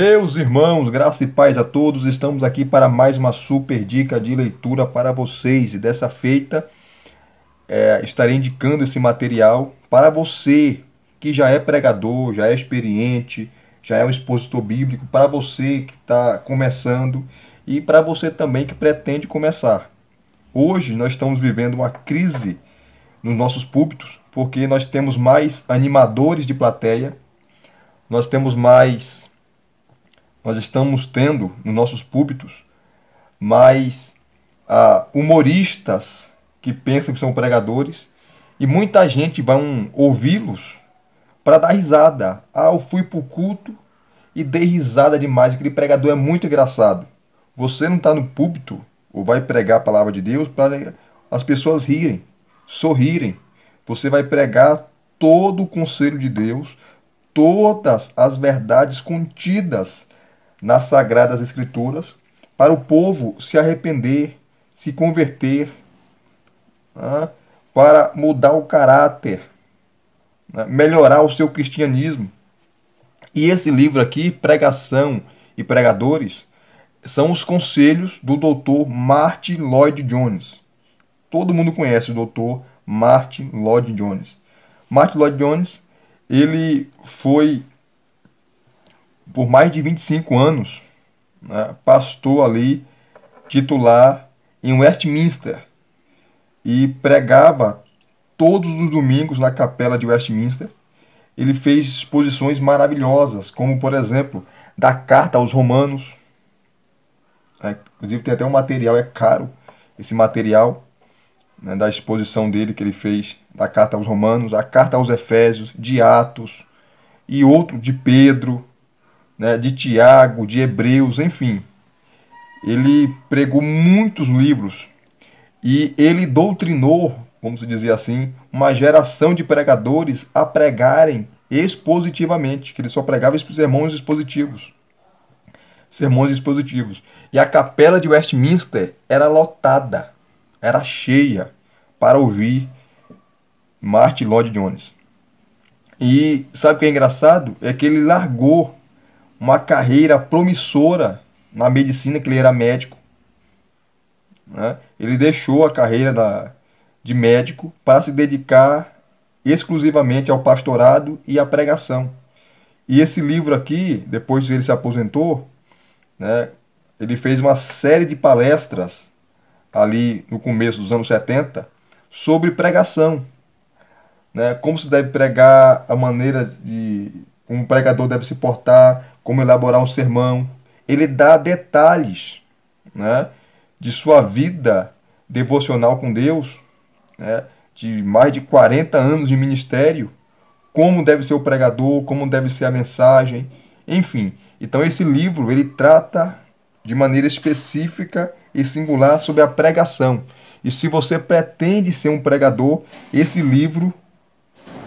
Meus irmãos, graça e paz a todos. Estamos aqui para mais uma super dica de leitura para vocês. E dessa feita, é, estarei indicando esse material para você que já é pregador, já é experiente, já é um expositor bíblico, para você que está começando e para você também que pretende começar. Hoje nós estamos vivendo uma crise nos nossos púlpitos porque nós temos mais animadores de plateia, nós temos mais nós estamos tendo nos nossos púlpitos mais ah, humoristas que pensam que são pregadores e muita gente vai ouvi-los para dar risada. Ah, eu fui o culto e dei risada demais. Aquele pregador é muito engraçado. Você não está no púlpito ou vai pregar a palavra de Deus para as pessoas rirem, sorrirem. Você vai pregar todo o conselho de Deus, todas as verdades contidas nas Sagradas Escrituras para o povo se arrepender, se converter, né? para mudar o caráter, né? melhorar o seu cristianismo. E esse livro aqui, Pregação e Pregadores, são os conselhos do doutor Martin Lloyd Jones. Todo mundo conhece o doutor Martin Lloyd Jones. Martin Lloyd Jones, ele foi por mais de 25 anos, né, pastor ali titular em Westminster e pregava todos os domingos na capela de Westminster. Ele fez exposições maravilhosas, como por exemplo, da carta aos romanos. É, inclusive tem até um material, é caro esse material né, da exposição dele que ele fez da carta aos romanos, a carta aos efésios, de Atos e outro de Pedro, né, de Tiago, de Hebreus, enfim. Ele pregou muitos livros e ele doutrinou, vamos dizer assim, uma geração de pregadores a pregarem expositivamente, que ele só pregava sermões expositivos. Sermões expositivos. E a capela de Westminster era lotada, era cheia para ouvir Martin Lloyd Jones. E sabe o que é engraçado? É que ele largou uma carreira promissora na medicina, que ele era médico. Né? Ele deixou a carreira da, de médico para se dedicar exclusivamente ao pastorado e à pregação. E esse livro aqui, depois que ele se aposentou, né, ele fez uma série de palestras ali no começo dos anos 70 sobre pregação. Né, como se deve pregar, a maneira de um pregador deve se portar, como elaborar um sermão. Ele dá detalhes né, de sua vida devocional com Deus, né, de mais de 40 anos de ministério, como deve ser o pregador, como deve ser a mensagem, enfim. Então esse livro ele trata de maneira específica e singular sobre a pregação. E se você pretende ser um pregador, esse livro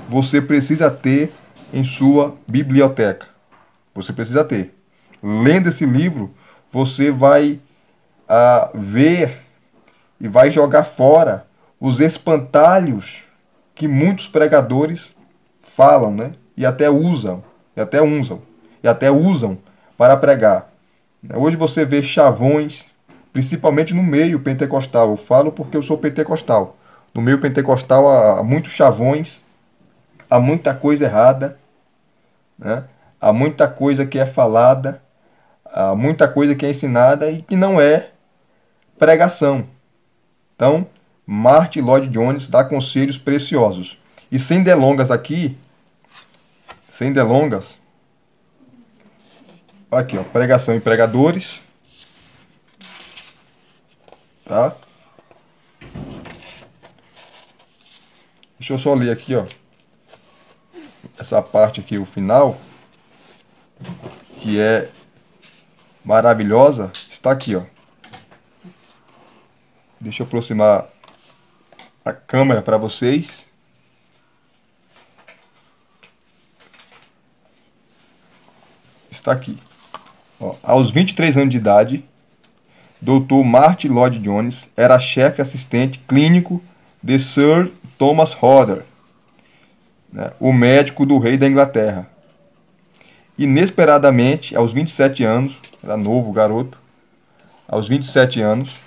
você precisa ter em sua biblioteca. Você precisa ter. Lendo esse livro, você vai ah, ver e vai jogar fora os espantalhos que muitos pregadores falam, né? E até usam, e até usam, e até usam para pregar. Hoje você vê chavões, principalmente no meio pentecostal. Eu falo porque eu sou pentecostal. No meio pentecostal há muitos chavões, há muita coisa errada, né? há muita coisa que é falada, há muita coisa que é ensinada e que não é pregação. Então, Martin Lloyd Jones dá conselhos preciosos. E sem delongas aqui, sem delongas, aqui ó, pregação e pregadores, tá? Deixa eu só ler aqui, ó, essa parte aqui, o final que é maravilhosa, está aqui, ó. Deixa eu aproximar a câmera para vocês. Está aqui. Ó, aos 23 anos de idade, Dr. Martin Lloyd Jones era chefe assistente clínico de Sir Thomas Hodder, né, o médico do rei da Inglaterra inesperadamente, aos 27 anos, era novo garoto, aos 27 anos,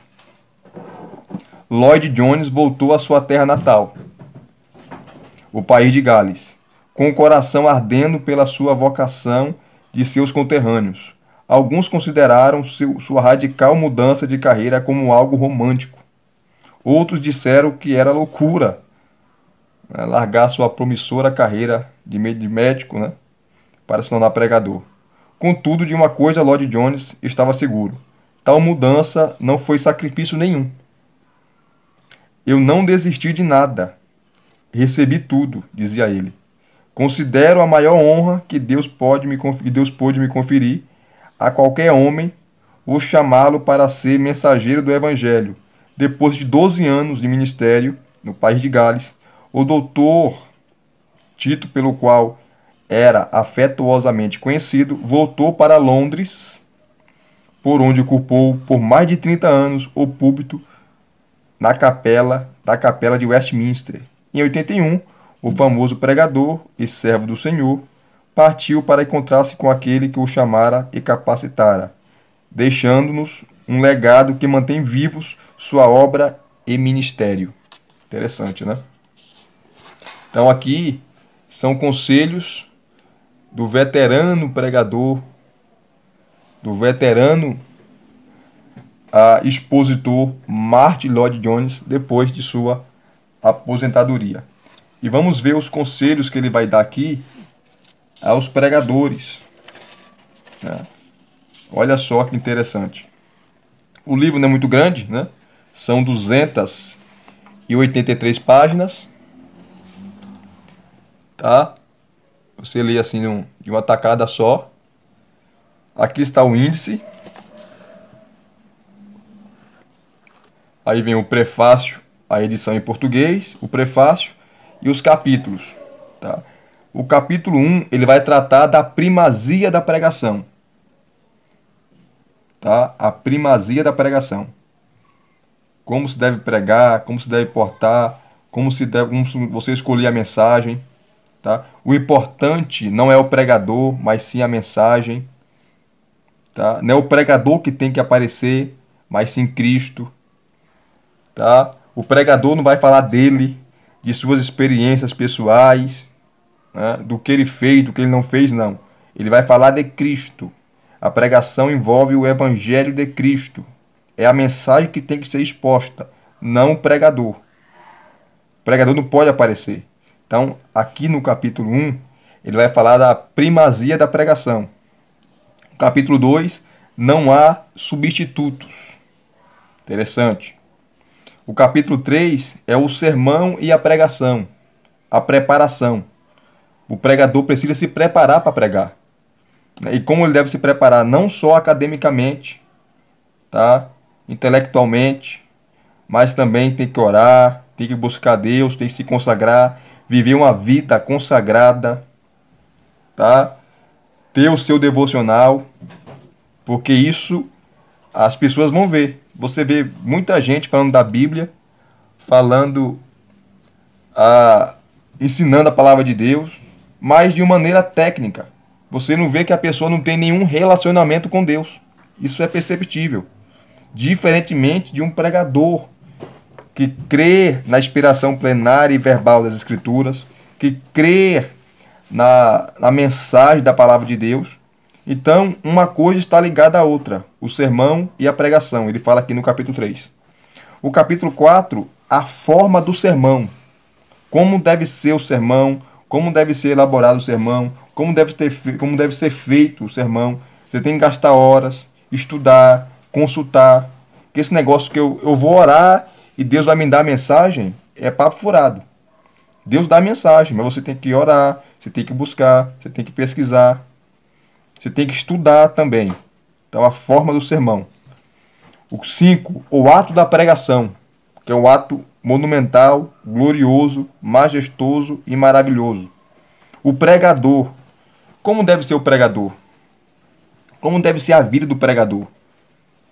Lloyd Jones voltou à sua terra natal, o país de Gales, com o coração ardendo pela sua vocação de seus conterrâneos. Alguns consideraram seu, sua radical mudança de carreira como algo romântico. Outros disseram que era loucura né, largar sua promissora carreira de médico, né? para se tornar pregador. Contudo, de uma coisa Lloyd Jones estava seguro: tal mudança não foi sacrifício nenhum. Eu não desisti de nada. Recebi tudo, dizia ele. Considero a maior honra que Deus pode me conferir, Deus pôde me conferir a qualquer homem ou chamá-lo para ser mensageiro do evangelho. Depois de 12 anos de ministério no país de Gales, o doutor Tito, pelo qual era afetuosamente conhecido, voltou para Londres, por onde ocupou por mais de 30 anos o púlpito na capela da capela de Westminster. Em 81, o famoso pregador e servo do Senhor partiu para encontrar-se com aquele que o chamara e capacitara, deixando-nos um legado que mantém vivos sua obra e ministério. Interessante, né? Então aqui são conselhos do veterano pregador, do veterano expositor Martin Lloyd Jones depois de sua aposentadoria. E vamos ver os conselhos que ele vai dar aqui aos pregadores. Né? Olha só que interessante. O livro não é muito grande, né? São 283 páginas. Tá? Você lê assim de uma tacada só. Aqui está o índice. Aí vem o prefácio, a edição em português, o prefácio e os capítulos. Tá? O capítulo 1 ele vai tratar da primazia da pregação. Tá? A primazia da pregação. Como se deve pregar, como se deve portar, como se deve, como você escolher a mensagem. Tá? O importante não é o pregador, mas sim a mensagem. Tá? Não é o pregador que tem que aparecer, mas sim Cristo. Tá? O pregador não vai falar dele, de suas experiências pessoais, né? do que ele fez, do que ele não fez, não. Ele vai falar de Cristo. A pregação envolve o Evangelho de Cristo. É a mensagem que tem que ser exposta, não o pregador. O pregador não pode aparecer. Então, aqui no capítulo 1, ele vai falar da primazia da pregação. No capítulo 2, não há substitutos. Interessante. O capítulo 3 é o sermão e a pregação, a preparação. O pregador precisa se preparar para pregar. E como ele deve se preparar não só academicamente, tá? intelectualmente, mas também tem que orar, tem que buscar Deus, tem que se consagrar, viver uma vida consagrada, tá? Ter o seu devocional, porque isso as pessoas vão ver. Você vê muita gente falando da Bíblia, falando, a ensinando a palavra de Deus, mas de uma maneira técnica. Você não vê que a pessoa não tem nenhum relacionamento com Deus. Isso é perceptível. Diferentemente de um pregador que crer na inspiração plenária e verbal das Escrituras, que crer na, na mensagem da palavra de Deus. Então, uma coisa está ligada à outra, o sermão e a pregação. Ele fala aqui no capítulo 3. O capítulo 4, a forma do sermão. Como deve ser o sermão, como deve ser elaborado o sermão, como deve, ter, como deve ser feito o sermão. Você tem que gastar horas, estudar, consultar. Que esse negócio que eu, eu vou orar e Deus vai me dar a mensagem, é papo furado. Deus dá a mensagem, mas você tem que orar, você tem que buscar, você tem que pesquisar, você tem que estudar também. Então, a forma do sermão. O 5, o ato da pregação, que é um ato monumental, glorioso, majestoso e maravilhoso. O pregador. Como deve ser o pregador? Como deve ser a vida do pregador?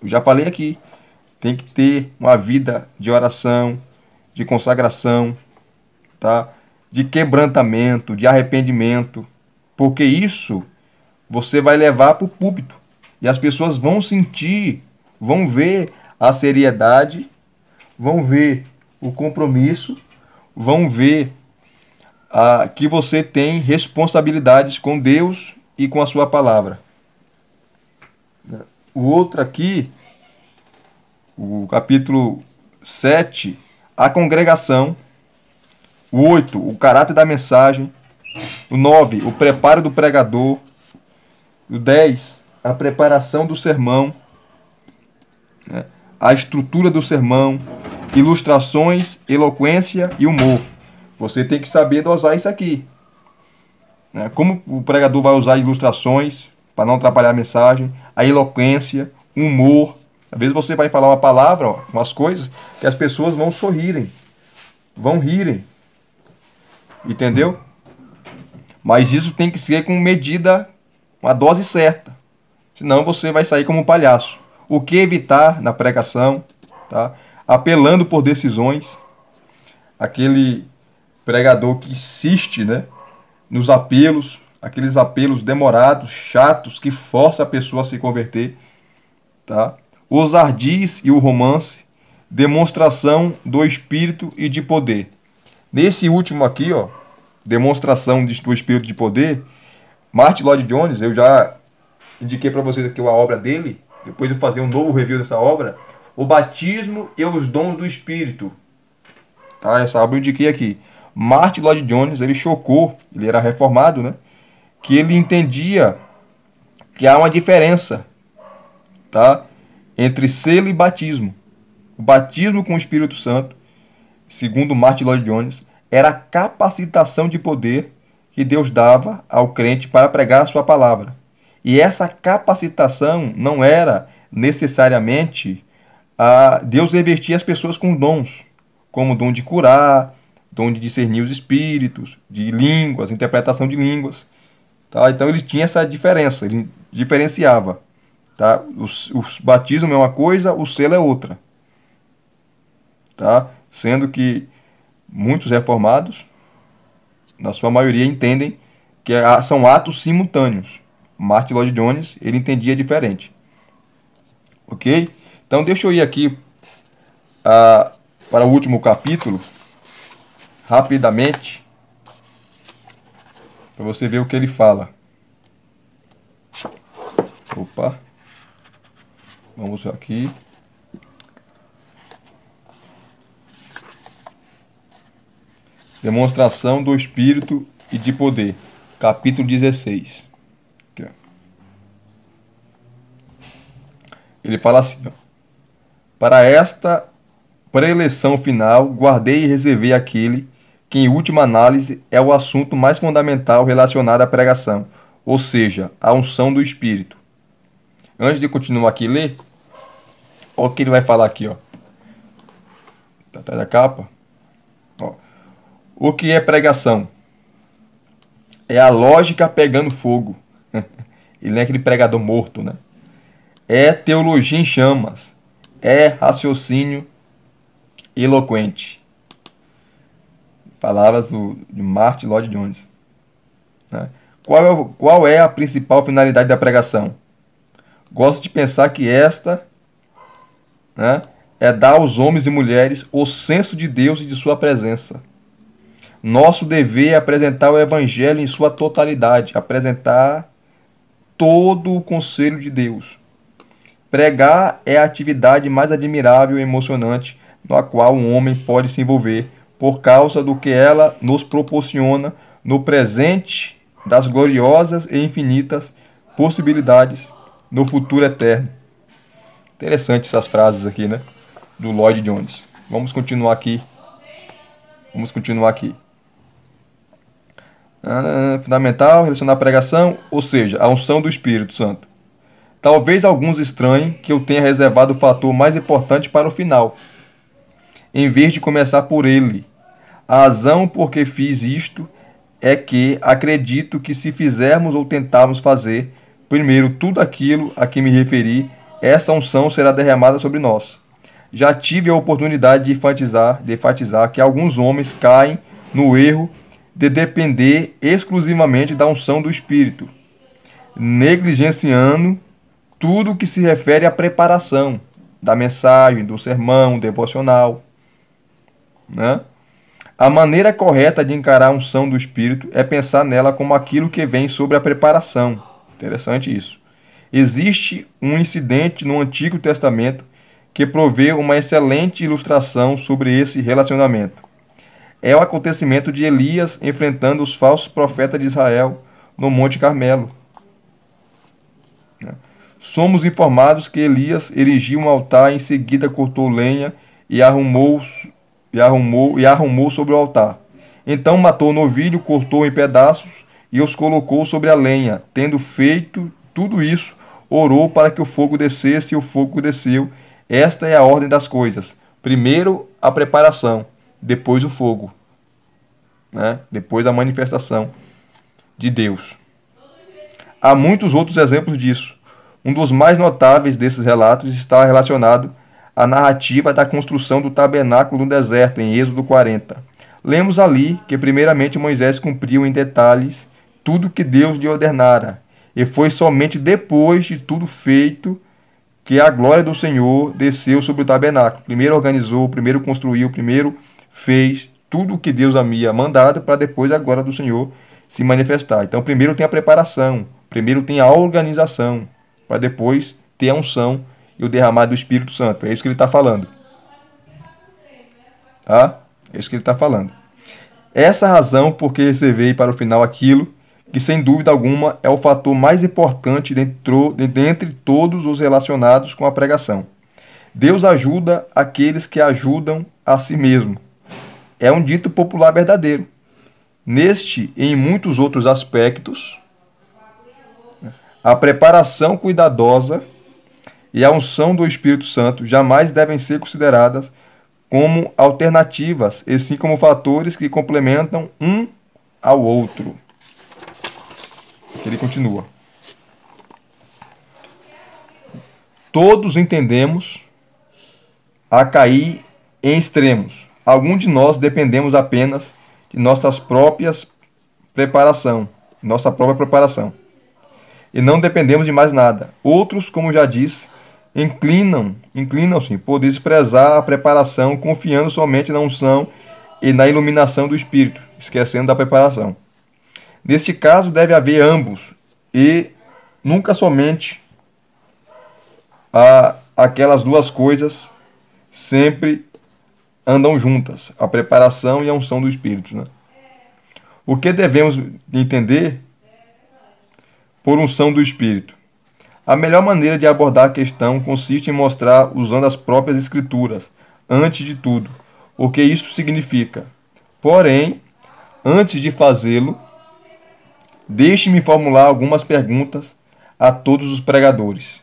Eu já falei aqui tem que ter uma vida de oração, de consagração, tá? De quebrantamento, de arrependimento, porque isso você vai levar para o púlpito e as pessoas vão sentir, vão ver a seriedade, vão ver o compromisso, vão ver ah, que você tem responsabilidades com Deus e com a sua palavra. O outro aqui o capítulo 7, a congregação, o 8, o caráter da mensagem, o 9, o preparo do pregador, o 10, a preparação do sermão, né? a estrutura do sermão, ilustrações, eloquência e humor. Você tem que saber dosar isso aqui. Né? Como o pregador vai usar ilustrações para não atrapalhar a mensagem, a eloquência, humor, às vezes você vai falar uma palavra, umas coisas, que as pessoas vão sorrirem, vão rirem. Entendeu? Mas isso tem que ser com medida, uma dose certa. Senão você vai sair como um palhaço. O que evitar na pregação, tá? Apelando por decisões. Aquele pregador que insiste, né, nos apelos, aqueles apelos demorados, chatos que força a pessoa a se converter, tá? os ardis e o romance, demonstração do espírito e de poder. Nesse último aqui, ó, demonstração do espírito de poder, Martin Lloyd Jones, eu já indiquei para vocês aqui a obra dele, depois eu vou fazer um novo review dessa obra, O Batismo e os Dons do Espírito. Tá, essa obra eu indiquei aqui. Martin Lloyd Jones, ele chocou, ele era reformado, né? Que ele entendia que há uma diferença, tá? entre selo e batismo. O batismo com o Espírito Santo, segundo Martin Lloyd Jones, era a capacitação de poder que Deus dava ao crente para pregar a sua palavra. E essa capacitação não era necessariamente a Deus revestir as pessoas com dons, como o dom de curar, dom de discernir os espíritos, de línguas, interpretação de línguas. Tá? Então ele tinha essa diferença, ele diferenciava. Tá? O, o batismo é uma coisa, o selo é outra. Tá? Sendo que muitos reformados, na sua maioria, entendem que é, são atos simultâneos. Martin Lloyd Jones, ele entendia diferente. Ok? Então, deixa eu ir aqui ah, para o último capítulo, rapidamente, para você ver o que ele fala. Opa! Vamos aqui. Demonstração do Espírito e de Poder, capítulo 16. Ele fala assim: ó, Para esta preleção final, guardei e reservei aquele que, em última análise, é o assunto mais fundamental relacionado à pregação, ou seja, a unção do Espírito. Antes de continuar aqui ler, Olha o que ele vai falar aqui, ó. Tá atrás da capa. Ó. O que é pregação? É a lógica pegando fogo. ele não é aquele pregador morto, né? É teologia em chamas. É raciocínio eloquente. Palavras do, de Martin Lloyd Jones. Né? Qual, é, qual é a principal finalidade da pregação? Gosto de pensar que esta né, é dar aos homens e mulheres o senso de Deus e de sua presença. Nosso dever é apresentar o Evangelho em sua totalidade, apresentar todo o conselho de Deus. Pregar é a atividade mais admirável e emocionante na qual um homem pode se envolver, por causa do que ela nos proporciona no presente das gloriosas e infinitas possibilidades no futuro eterno. Interessante essas frases aqui, né? Do Lloyd Jones. Vamos continuar aqui. Vamos continuar aqui. Ah, fundamental, relacionar a pregação, ou seja, a unção do Espírito Santo. Talvez alguns estranhem que eu tenha reservado o fator mais importante para o final, em vez de começar por ele. A razão por que fiz isto é que acredito que se fizermos ou tentarmos fazer primeiro tudo aquilo a que me referi, essa unção será derramada sobre nós. Já tive a oportunidade de enfatizar, de enfatizar que alguns homens caem no erro de depender exclusivamente da unção do Espírito, negligenciando tudo o que se refere à preparação da mensagem, do sermão, devocional. Né? A maneira correta de encarar a unção do Espírito é pensar nela como aquilo que vem sobre a preparação. Interessante isso. Existe um incidente no Antigo Testamento que provê uma excelente ilustração sobre esse relacionamento. É o acontecimento de Elias enfrentando os falsos profetas de Israel no Monte Carmelo. Somos informados que Elias erigiu um altar e em seguida cortou lenha e arrumou, e arrumou, e arrumou sobre o altar. Então matou o novilho, cortou em pedaços e os colocou sobre a lenha, tendo feito tudo isso, orou para que o fogo descesse e o fogo desceu. Esta é a ordem das coisas. Primeiro a preparação, depois o fogo, né? depois a manifestação de Deus. Há muitos outros exemplos disso. Um dos mais notáveis desses relatos está relacionado à narrativa da construção do tabernáculo no deserto, em Êxodo 40. Lemos ali que, primeiramente, Moisés cumpriu em detalhes tudo que Deus lhe ordenara, e foi somente depois de tudo feito que a glória do Senhor desceu sobre o tabernáculo. Primeiro organizou, primeiro construiu, primeiro fez tudo o que Deus havia mandado para depois a glória do Senhor se manifestar. Então, primeiro tem a preparação, primeiro tem a organização, para depois ter a unção e o derramar do Espírito Santo. É isso que ele está falando. Ah, É isso que ele está falando. Essa é razão porque recebei para o final aquilo que sem dúvida alguma é o fator mais importante dentre todos os relacionados com a pregação. Deus ajuda aqueles que ajudam a si mesmo. É um dito popular verdadeiro. Neste e em muitos outros aspectos, a preparação cuidadosa e a unção do Espírito Santo jamais devem ser consideradas como alternativas, e sim como fatores que complementam um ao outro. Ele continua. Todos entendemos a cair em extremos. Alguns de nós dependemos apenas de nossas próprias preparação, nossa própria preparação. E não dependemos de mais nada. Outros, como já disse, inclinam, inclinam-se por desprezar a preparação, confiando somente na unção e na iluminação do Espírito, esquecendo da preparação. Neste caso, deve haver ambos e nunca somente a, aquelas duas coisas sempre andam juntas, a preparação e a unção do Espírito. Né? O que devemos entender por unção do Espírito? A melhor maneira de abordar a questão consiste em mostrar usando as próprias Escrituras, antes de tudo, o que isso significa. Porém, antes de fazê-lo, Deixe-me formular algumas perguntas a todos os pregadores.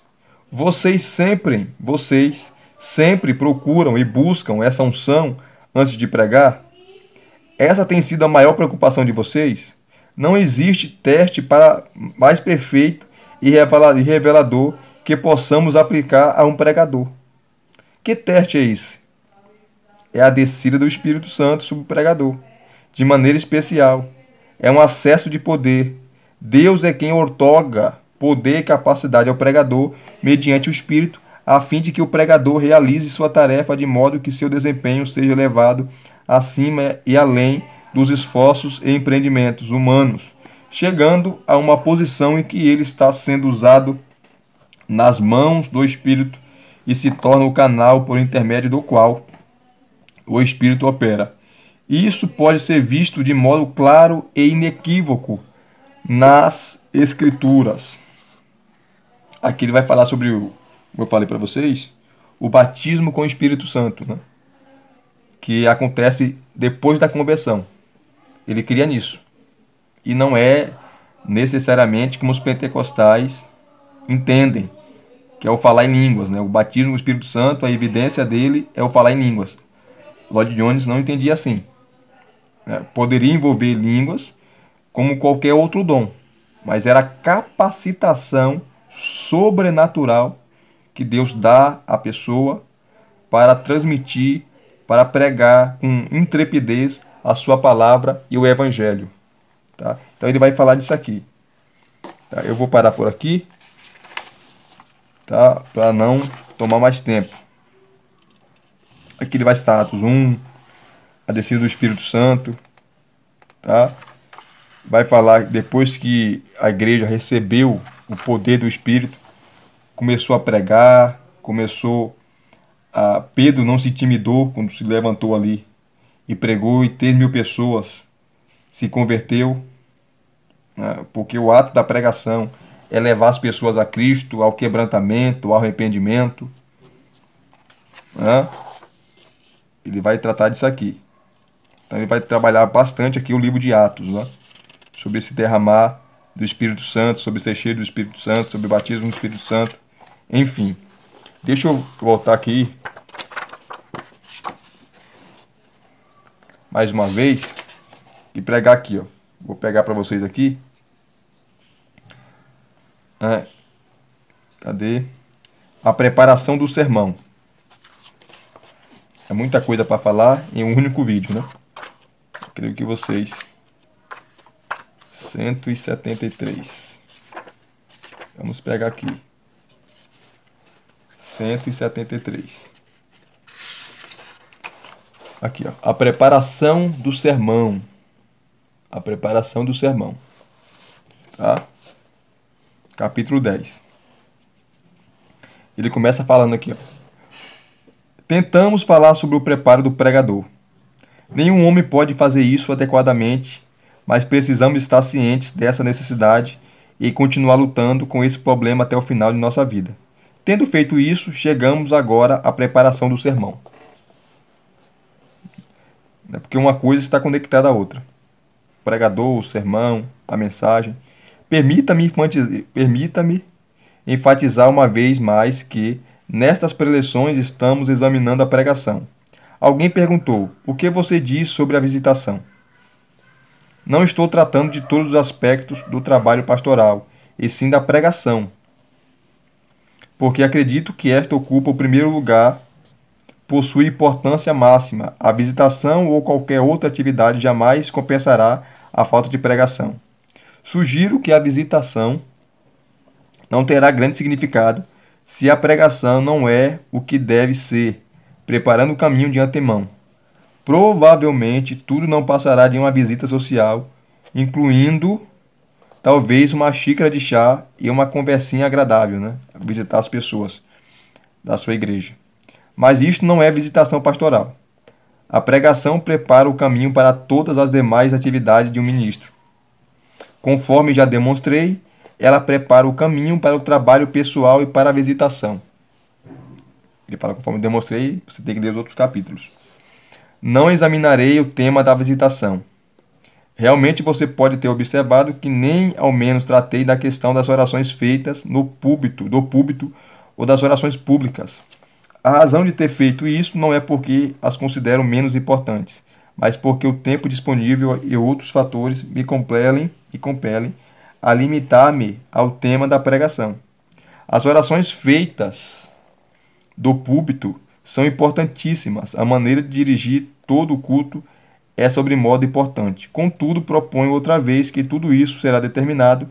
Vocês sempre, vocês sempre procuram e buscam essa unção antes de pregar? Essa tem sido a maior preocupação de vocês? Não existe teste para mais perfeito e revelador que possamos aplicar a um pregador. Que teste é esse? É a descida do Espírito Santo sobre o pregador, de maneira especial é um acesso de poder. Deus é quem ortoga poder e capacidade ao pregador mediante o Espírito, a fim de que o pregador realize sua tarefa de modo que seu desempenho seja levado acima e além dos esforços e empreendimentos humanos, chegando a uma posição em que ele está sendo usado nas mãos do Espírito e se torna o canal por intermédio do qual o Espírito opera. E isso pode ser visto de modo claro e inequívoco nas Escrituras. Aqui ele vai falar sobre o, como eu falei para vocês, o batismo com o Espírito Santo, né? que acontece depois da conversão. Ele cria nisso. E não é necessariamente como os pentecostais entendem, que é o falar em línguas. Né? O batismo com o Espírito Santo, a evidência dele é o falar em línguas. Lloyd Jones não entendia assim né, poderia envolver línguas, como qualquer outro dom, mas era capacitação sobrenatural que Deus dá à pessoa para transmitir, para pregar com intrepidez a sua palavra e o evangelho. Tá? Então ele vai falar disso aqui. Tá? Eu vou parar por aqui, tá? para não tomar mais tempo. Aqui ele vai estar Atos 1, a descida do Espírito Santo, tá? Vai falar depois que a igreja recebeu o poder do Espírito, começou a pregar, começou a Pedro não se intimidou quando se levantou ali e pregou e três mil pessoas se converteu, né? porque o ato da pregação é levar as pessoas a Cristo, ao quebrantamento, ao arrependimento. Né? Ele vai tratar disso aqui. Então ele vai trabalhar bastante aqui o livro de Atos, né? sobre se derramar do Espírito Santo, sobre ser cheio do Espírito Santo, sobre o batismo do Espírito Santo, enfim. Deixa eu voltar aqui mais uma vez e pregar aqui, ó. Vou pegar para vocês aqui. É. Cadê? A preparação do sermão. É muita coisa para falar em um único vídeo, né? creio que vocês. 173. Vamos pegar aqui. 173. Aqui, ó. A preparação do sermão. A preparação do sermão. Tá? Capítulo 10. Ele começa falando aqui, ó. Tentamos falar sobre o preparo do pregador Nenhum homem pode fazer isso adequadamente, mas precisamos estar cientes dessa necessidade e continuar lutando com esse problema até o final de nossa vida. Tendo feito isso, chegamos agora à preparação do sermão. É porque uma coisa está conectada à outra. O pregador, o sermão, a mensagem. Permita-me permita enfatizar uma vez mais que nestas preleções estamos examinando a pregação Alguém perguntou: O que você diz sobre a visitação? Não estou tratando de todos os aspectos do trabalho pastoral, e sim da pregação, porque acredito que esta ocupa o primeiro lugar, possui importância máxima. A visitação ou qualquer outra atividade jamais compensará a falta de pregação. Sugiro que a visitação não terá grande significado se a pregação não é o que deve ser preparando o caminho de antemão. Provavelmente tudo não passará de uma visita social, incluindo talvez uma xícara de chá e uma conversinha agradável, né? Visitar as pessoas da sua igreja. Mas isto não é visitação pastoral. A pregação prepara o caminho para todas as demais atividades de um ministro. Conforme já demonstrei, ela prepara o caminho para o trabalho pessoal e para a visitação. Ele fala, conforme demonstrei, você tem que ler os outros capítulos. Não examinarei o tema da visitação. Realmente você pode ter observado que nem ao menos tratei da questão das orações feitas no púlpito, do púlpito ou das orações públicas. A razão de ter feito isso não é porque as considero menos importantes, mas porque o tempo disponível e outros fatores me compelem e compelem a limitar-me ao tema da pregação. As orações feitas do púlpito são importantíssimas. A maneira de dirigir todo o culto é modo importante. Contudo, proponho outra vez que tudo isso será determinado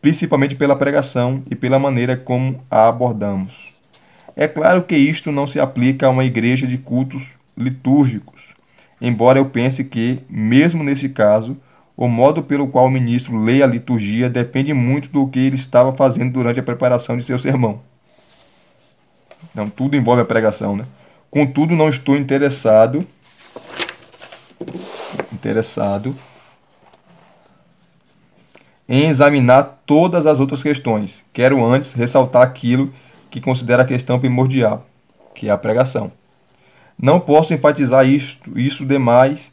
principalmente pela pregação e pela maneira como a abordamos. É claro que isto não se aplica a uma igreja de cultos litúrgicos, embora eu pense que, mesmo nesse caso, o modo pelo qual o ministro lê a liturgia depende muito do que ele estava fazendo durante a preparação de seu sermão. Então, tudo envolve a pregação, né? Contudo, não estou interessado interessado em examinar todas as outras questões. Quero antes ressaltar aquilo que considero a questão primordial, que é a pregação. Não posso enfatizar isto, isso demais,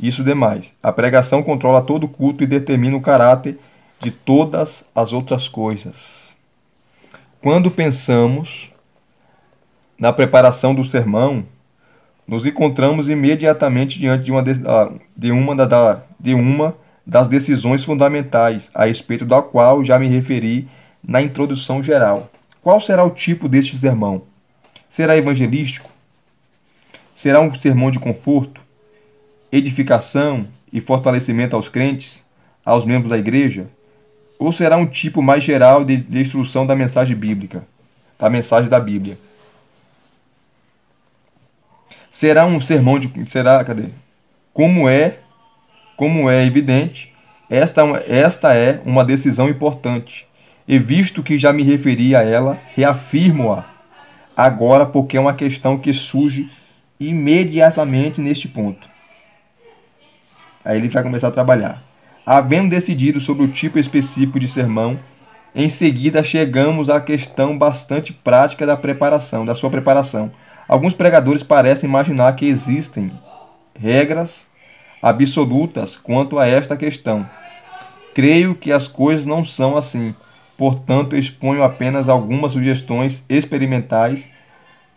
isso demais. A pregação controla todo o culto e determina o caráter de todas as outras coisas. Quando pensamos na preparação do sermão, nos encontramos imediatamente diante de uma, de, ah, de uma, da, de uma das decisões fundamentais, a respeito da qual já me referi na introdução geral. Qual será o tipo deste sermão? Será evangelístico? Será um sermão de conforto, edificação e fortalecimento aos crentes, aos membros da igreja? Ou será um tipo mais geral de, de instrução da mensagem bíblica, da mensagem da Bíblia? será um sermão de será cadê como é como é evidente esta é esta é uma decisão importante e visto que já me referi a ela reafirmo-a agora porque é uma questão que surge imediatamente neste ponto aí ele vai começar a trabalhar havendo decidido sobre o tipo específico de sermão em seguida chegamos à questão bastante prática da preparação da sua preparação Alguns pregadores parecem imaginar que existem regras absolutas quanto a esta questão. Creio que as coisas não são assim, portanto, exponho apenas algumas sugestões experimentais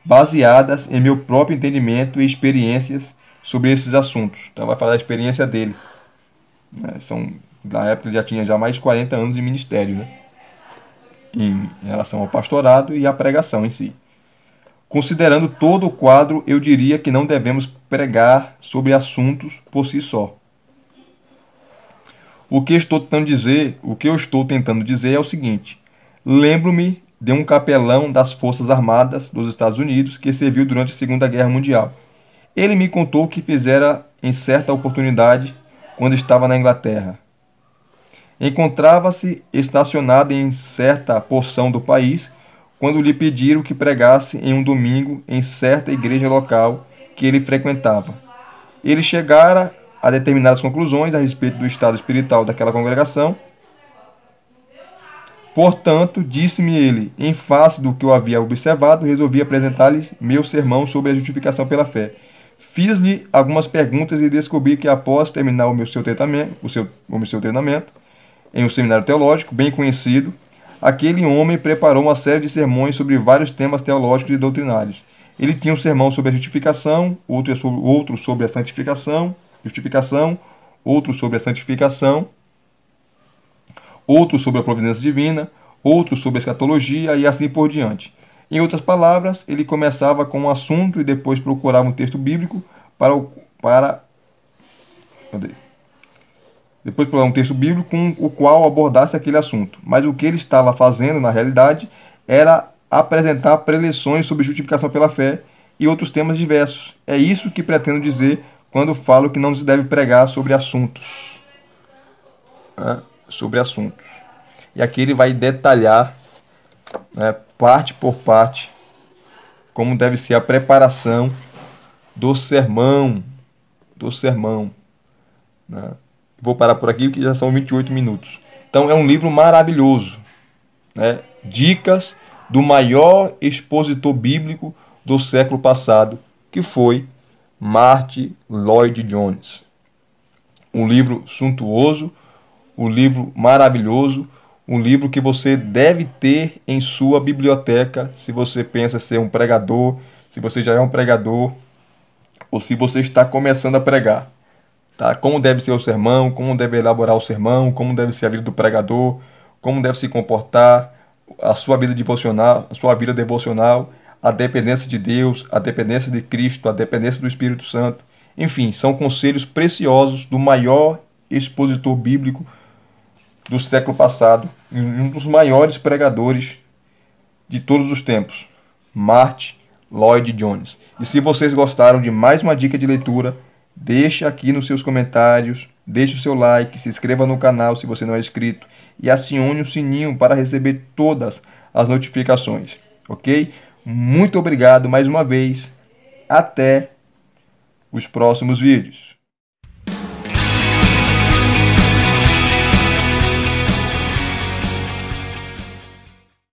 baseadas em meu próprio entendimento e experiências sobre esses assuntos. Então, vai falar da experiência dele. É, são, na época, ele já tinha já mais de 40 anos de ministério, né? em relação ao pastorado e à pregação em si. Considerando todo o quadro, eu diria que não devemos pregar sobre assuntos por si só. O que estou tentando dizer, o que eu estou tentando dizer é o seguinte: lembro-me de um capelão das Forças Armadas dos Estados Unidos que serviu durante a Segunda Guerra Mundial. Ele me contou o que fizera em certa oportunidade quando estava na Inglaterra. Encontrava-se estacionado em certa porção do país quando lhe pediram que pregasse em um domingo em certa igreja local que ele frequentava. Ele chegara a determinadas conclusões a respeito do estado espiritual daquela congregação. Portanto, disse-me ele, em face do que eu havia observado, resolvi apresentar-lhes meu sermão sobre a justificação pela fé. Fiz-lhe algumas perguntas e descobri que após terminar o meu seu treinamento, o seu, o meu seu treinamento em um seminário teológico bem conhecido, aquele homem preparou uma série de sermões sobre vários temas teológicos e doutrinários. Ele tinha um sermão sobre a justificação, é outro sobre, a santificação, justificação, outro sobre a santificação, outro sobre a providência divina, outro sobre a escatologia e assim por diante. Em outras palavras, ele começava com um assunto e depois procurava um texto bíblico para, para depois procurar um texto bíblico com o qual abordasse aquele assunto. Mas o que ele estava fazendo, na realidade, era apresentar preleções sobre justificação pela fé e outros temas diversos. É isso que pretendo dizer quando falo que não se deve pregar sobre assuntos. sobre assuntos. E aqui ele vai detalhar, né, parte por parte, como deve ser a preparação do sermão. Do sermão. Né? Vou parar por aqui porque já são 28 minutos. Então é um livro maravilhoso. Né? Dicas do maior expositor bíblico do século passado, que foi Martin Lloyd Jones. Um livro suntuoso, um livro maravilhoso, um livro que você deve ter em sua biblioteca se você pensa ser um pregador, se você já é um pregador ou se você está começando a pregar. Tá? Como deve ser o sermão, como deve elaborar o sermão, como deve ser a vida do pregador, como deve se comportar, a sua vida devocional, a sua vida devocional, a dependência de Deus, a dependência de Cristo, a dependência do Espírito Santo. Enfim, são conselhos preciosos do maior expositor bíblico do século passado, um dos maiores pregadores de todos os tempos, Martin Lloyd Jones. E se vocês gostaram de mais uma dica de leitura, Deixe aqui nos seus comentários, deixe o seu like, se inscreva no canal se você não é inscrito e acione o sininho para receber todas as notificações, ok? Muito obrigado mais uma vez. Até os próximos vídeos.